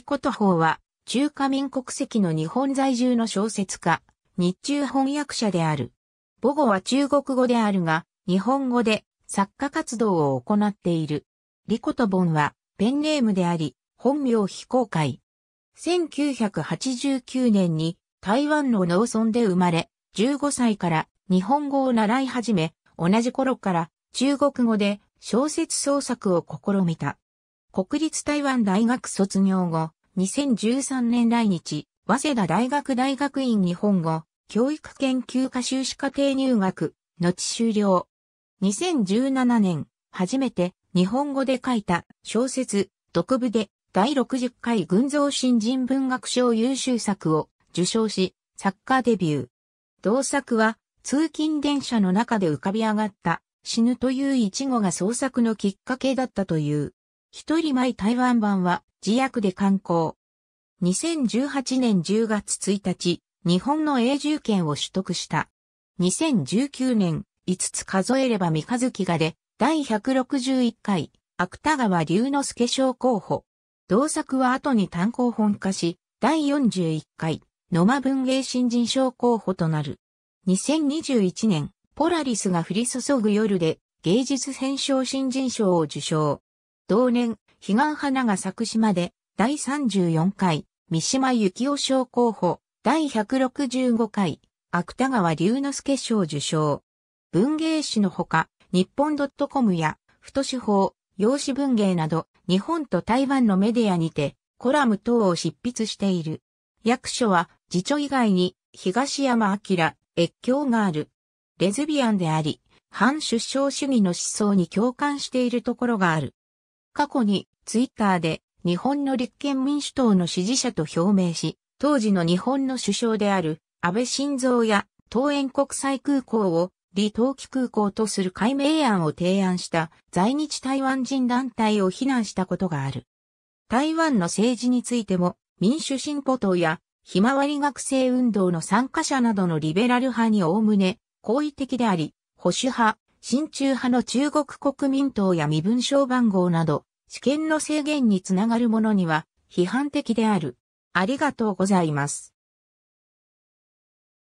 コトホ法は、中華民国籍の日本在住の小説家、日中翻訳者である。母語は中国語であるが、日本語で作家活動を行っている。リコトボンはペンネームであり、本名非公開。1989年に台湾の農村で生まれ、15歳から日本語を習い始め、同じ頃から中国語で小説創作を試みた。国立台湾大学卒業後、2013年来日、早稲田大学大学院日本語、教育研究科修士課程入学、後終了。2017年、初めて日本語で書いた小説、独部で第60回群像新人文学賞優秀作を受賞し、作家デビュー。同作は通勤電車の中で浮かび上がった死ぬという一語が創作のきっかけだったという。一人前台湾版は自役で刊行。2018年10月1日、日本の永住権を取得した。2019年、5つ数えれば三日月がで、第161回、芥川龍之介賞候補。同作は後に単行本化し、第41回、野間文芸新人賞候補となる。2021年、ポラリスが降り注ぐ夜で、芸術編賞新人賞を受賞。同年、悲願花が咲く島で、第34回、三島幸紀夫賞候補、第165回、芥川龍之介賞受賞。文芸誌のほか、日本 .com や、太手法、洋紙文芸など、日本と台湾のメディアにて、コラム等を執筆している。役所は、辞書以外に、東山明、越境がある。レズビアンであり、反出生主義の思想に共感しているところがある。過去にツイッターで日本の立憲民主党の支持者と表明し、当時の日本の首相である安倍晋三や東園国際空港を李登記空港とする改名案を提案した在日台湾人団体を非難したことがある。台湾の政治についても民主進歩党やひまわり学生運動の参加者などのリベラル派におおむね好意的であり、保守派、親中派の中国国民党や身分証番号など試験の制限につながるものには批判的である。ありがとうございます。